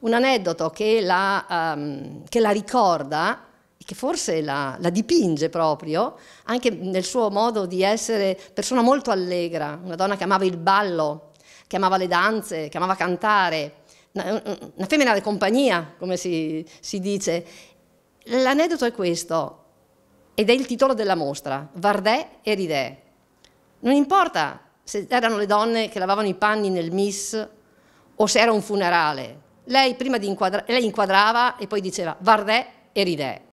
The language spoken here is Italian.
Un aneddoto che la, um, che la ricorda e che forse la, la, dipinge proprio, anche nel suo modo di essere persona molto allegra, una donna che amava il ballo, che amava le danze, che amava cantare, una, una femmina di compagnia, come si, si dice. L'aneddoto è questo, ed è il titolo della mostra, Vardè e Ridè. Non importa se erano le donne che lavavano i panni nel Miss o se era un funerale, lei prima di inquadrare, lei inquadrava e poi diceva Vardè e Ridè.